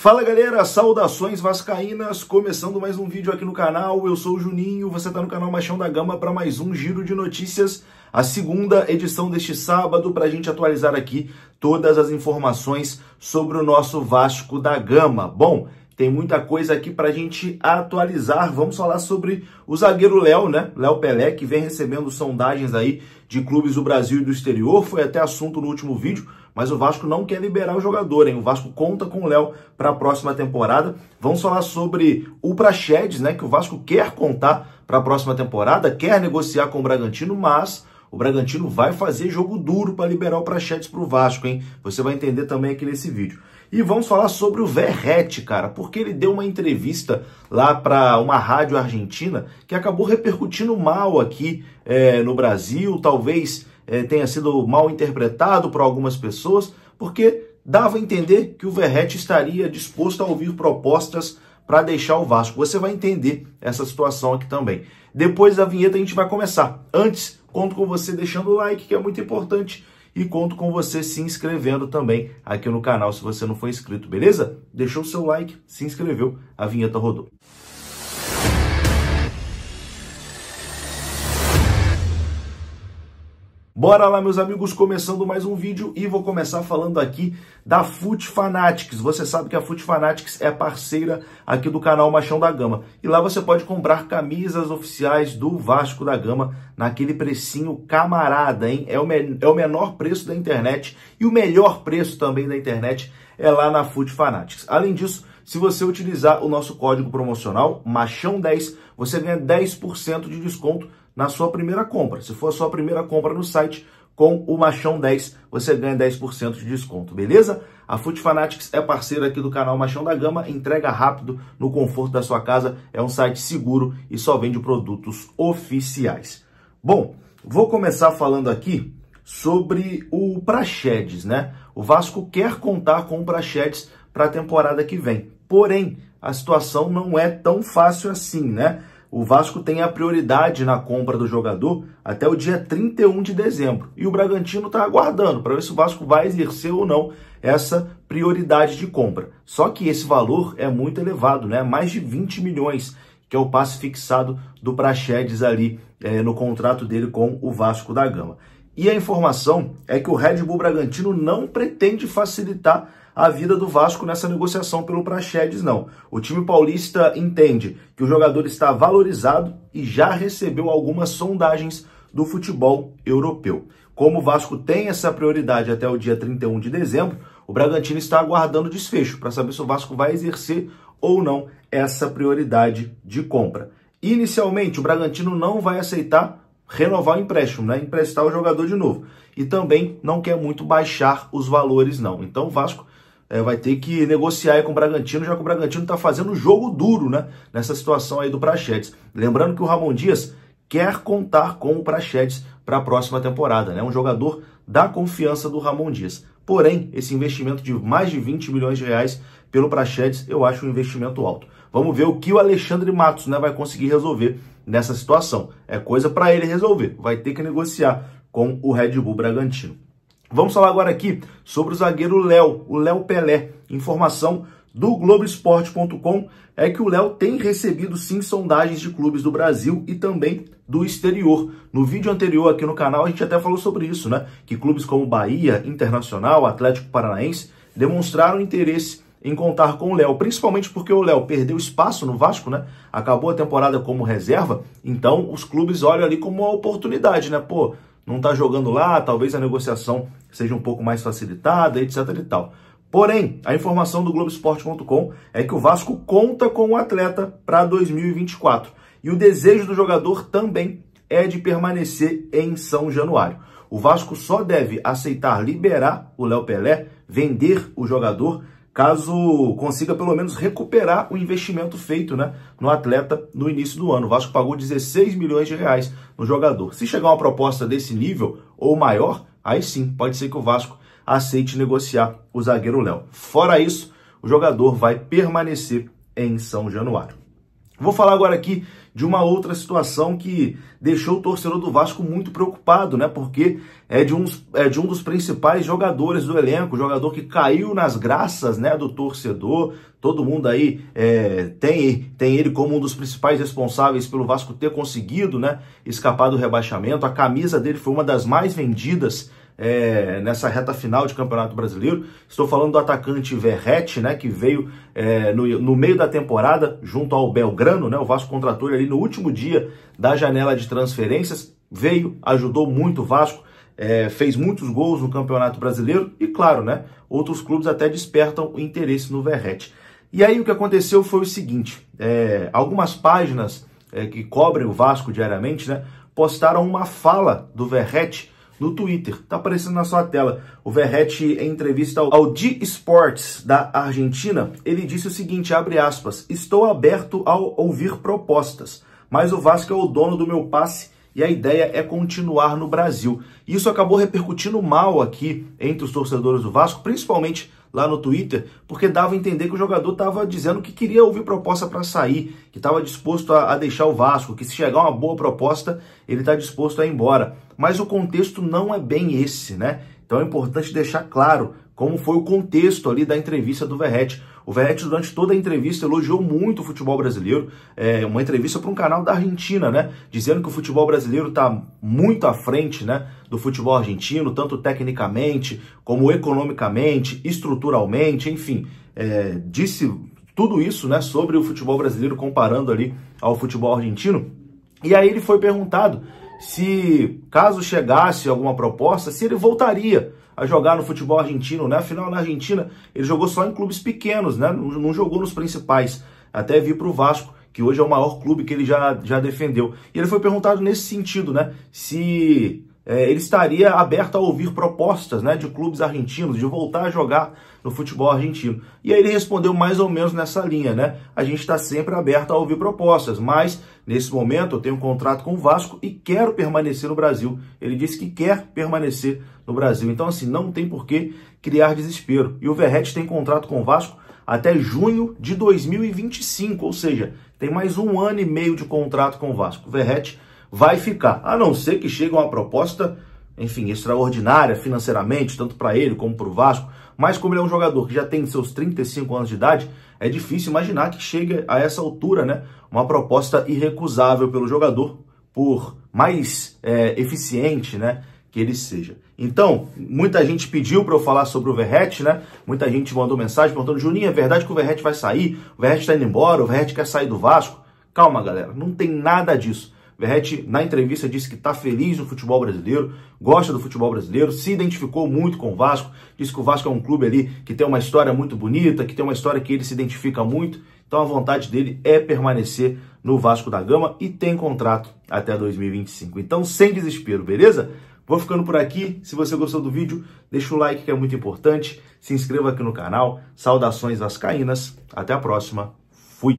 Fala galera, saudações vascaínas, começando mais um vídeo aqui no canal, eu sou o Juninho, você está no canal Machão da Gama para mais um Giro de Notícias, a segunda edição deste sábado, para a gente atualizar aqui todas as informações sobre o nosso Vasco da Gama. Bom, tem muita coisa aqui para a gente atualizar. Vamos falar sobre o zagueiro Léo, né? Léo Pelé, que vem recebendo sondagens aí de clubes do Brasil e do exterior. Foi até assunto no último vídeo. Mas o Vasco não quer liberar o jogador, hein? O Vasco conta com o Léo para a próxima temporada. Vamos falar sobre o Praxedes, né? Que o Vasco quer contar para a próxima temporada, quer negociar com o Bragantino, mas o Bragantino vai fazer jogo duro para liberar o Praxedes para o Vasco, hein? Você vai entender também aqui nesse vídeo. E vamos falar sobre o Verrete, cara, porque ele deu uma entrevista lá para uma rádio argentina que acabou repercutindo mal aqui é, no Brasil, talvez eh, tenha sido mal interpretado por algumas pessoas, porque dava a entender que o Verrete estaria disposto a ouvir propostas para deixar o Vasco. Você vai entender essa situação aqui também. Depois da vinheta a gente vai começar. Antes, conto com você deixando o like, que é muito importante, e conto com você se inscrevendo também aqui no canal, se você não for inscrito, beleza? Deixou o seu like, se inscreveu, a vinheta rodou. Bora lá, meus amigos, começando mais um vídeo e vou começar falando aqui da Foot Fanatics. Você sabe que a Foot Fanatics é parceira aqui do canal Machão da Gama. E lá você pode comprar camisas oficiais do Vasco da Gama naquele precinho camarada, hein? É o, é o menor preço da internet e o melhor preço também da internet é lá na Foot Fanatics. Além disso, se você utilizar o nosso código promocional MACHÃO10, você ganha 10% de desconto na sua primeira compra. Se for a sua primeira compra no site, com o Machão 10 você ganha 10% de desconto, beleza? A Foot Fanatics é parceira aqui do canal Machão da Gama, entrega rápido no conforto da sua casa, é um site seguro e só vende produtos oficiais. Bom, vou começar falando aqui sobre o Praxedes, né? O Vasco quer contar com o Praxedes para a temporada que vem. Porém, a situação não é tão fácil assim, né? o Vasco tem a prioridade na compra do jogador até o dia 31 de dezembro. E o Bragantino está aguardando para ver se o Vasco vai exercer ou não essa prioridade de compra. Só que esse valor é muito elevado, né? Mais de 20 milhões, que é o passe fixado do Praxedes ali é, no contrato dele com o Vasco da Gama. E a informação é que o Red Bull Bragantino não pretende facilitar a vida do Vasco nessa negociação pelo Praxedes, não. O time paulista entende que o jogador está valorizado e já recebeu algumas sondagens do futebol europeu. Como o Vasco tem essa prioridade até o dia 31 de dezembro, o Bragantino está aguardando desfecho para saber se o Vasco vai exercer ou não essa prioridade de compra. Inicialmente, o Bragantino não vai aceitar renovar o empréstimo, né? emprestar o jogador de novo. E também não quer muito baixar os valores, não. Então o Vasco é, vai ter que negociar com o Bragantino, já que o Bragantino está fazendo jogo duro né? nessa situação aí do Prachetes. Lembrando que o Ramon Dias quer contar com o Prachetes para a próxima temporada. né? um jogador da confiança do Ramon Dias. Porém, esse investimento de mais de 20 milhões de reais pelo Prachetes, eu acho um investimento alto. Vamos ver o que o Alexandre Matos né, vai conseguir resolver nessa situação. É coisa para ele resolver, vai ter que negociar com o Red Bull Bragantino. Vamos falar agora aqui sobre o zagueiro Léo, o Léo Pelé. Informação do Globoesporte.com é que o Léo tem recebido sim sondagens de clubes do Brasil e também do exterior. No vídeo anterior aqui no canal a gente até falou sobre isso, né? Que clubes como Bahia, Internacional, Atlético Paranaense demonstraram interesse em contar com o Léo, principalmente porque o Léo perdeu espaço no Vasco, né? Acabou a temporada como reserva, então os clubes olham ali como uma oportunidade, né? Pô, não tá jogando lá, talvez a negociação seja um pouco mais facilitada, etc e tal. Porém, a informação do Globoesporte.com é que o Vasco conta com o um atleta para 2024 e o desejo do jogador também é de permanecer em São Januário. O Vasco só deve aceitar liberar o Léo Pelé, vender o jogador caso consiga pelo menos recuperar o investimento feito né, no atleta no início do ano. O Vasco pagou 16 milhões de reais no jogador. Se chegar uma proposta desse nível ou maior, aí sim, pode ser que o Vasco aceite negociar o zagueiro Léo. Fora isso, o jogador vai permanecer em São Januário. Vou falar agora aqui de uma outra situação que deixou o torcedor do Vasco muito preocupado, né? Porque é de, uns, é de um dos principais jogadores do elenco, jogador que caiu nas graças, né, do torcedor. Todo mundo aí é, tem, tem ele como um dos principais responsáveis pelo Vasco ter conseguido, né, escapar do rebaixamento. A camisa dele foi uma das mais vendidas é, nessa reta final de Campeonato Brasileiro. Estou falando do atacante Verrete, né, que veio é, no, no, meio da temporada junto ao Belgrano, né, o Vasco contratou ele ali no último dia da janela de transferências, veio, ajudou muito o Vasco, é, fez muitos gols no Campeonato Brasileiro e, claro, né, outros clubes até despertam o interesse no Verrete. E aí o que aconteceu foi o seguinte, é, algumas páginas é, que cobrem o Vasco diariamente, né, postaram uma fala do Verrete no Twitter. Tá aparecendo na sua tela. O Verrete, em entrevista ao, ao Sports da Argentina, ele disse o seguinte, abre aspas, estou aberto ao ouvir propostas, mas o Vasco é o dono do meu passe e a ideia é continuar no Brasil. Isso acabou repercutindo mal aqui entre os torcedores do Vasco, principalmente lá no Twitter, porque dava a entender que o jogador estava dizendo que queria ouvir proposta para sair, que estava disposto a, a, deixar o Vasco, que se chegar uma boa proposta, ele está disposto a ir embora. Mas o contexto não é bem esse, né? Então é importante deixar claro como foi o contexto ali da entrevista do Verrete. O Verrete, durante toda a entrevista, elogiou muito o futebol brasileiro. É, uma entrevista para um canal da Argentina, né? Dizendo que o futebol brasileiro está muito à frente né, do futebol argentino, tanto tecnicamente, como economicamente, estruturalmente, enfim. É, disse tudo isso né, sobre o futebol brasileiro, comparando ali ao futebol argentino. E aí ele foi perguntado se, caso chegasse alguma proposta, se ele voltaria a jogar no futebol argentino, né? Afinal, na Argentina, ele jogou só em clubes pequenos, né? Não, não jogou nos principais, até vir para o Vasco, que hoje é o maior clube que ele já, já defendeu. E ele foi perguntado nesse sentido, né? Se é, ele estaria aberto a ouvir propostas né, de clubes argentinos, de voltar a jogar no futebol argentino. E aí ele respondeu mais ou menos nessa linha, né? A gente está sempre aberto a ouvir propostas, mas nesse momento eu tenho um contrato com o Vasco e quero permanecer no Brasil. Ele disse que quer permanecer no Brasil. Então, assim, não tem por que criar desespero. E o Verrete tem contrato com o Vasco até junho de 2025, ou seja, tem mais um ano e meio de contrato com o Vasco. O Verrete vai ficar, a não ser que chegue uma proposta, enfim, extraordinária financeiramente, tanto para ele como para o Vasco. Mas como ele é um jogador que já tem seus 35 anos de idade, é difícil imaginar que chegue a essa altura, né? Uma proposta irrecusável pelo jogador, por mais é, eficiente, né? Que ele seja. Então, muita gente pediu para eu falar sobre o Verrete, né? Muita gente mandou mensagem perguntando: Juninho, é verdade que o Verrete vai sair? O Verrete está indo embora? O Verrete quer sair do Vasco? Calma, galera, não tem nada disso. Verrete, na entrevista, disse que está feliz no futebol brasileiro, gosta do futebol brasileiro, se identificou muito com o Vasco, disse que o Vasco é um clube ali que tem uma história muito bonita, que tem uma história que ele se identifica muito. Então a vontade dele é permanecer no Vasco da Gama e tem contrato até 2025. Então, sem desespero, beleza? Vou ficando por aqui. Se você gostou do vídeo, deixa o like que é muito importante. Se inscreva aqui no canal. Saudações vascaínas. Até a próxima.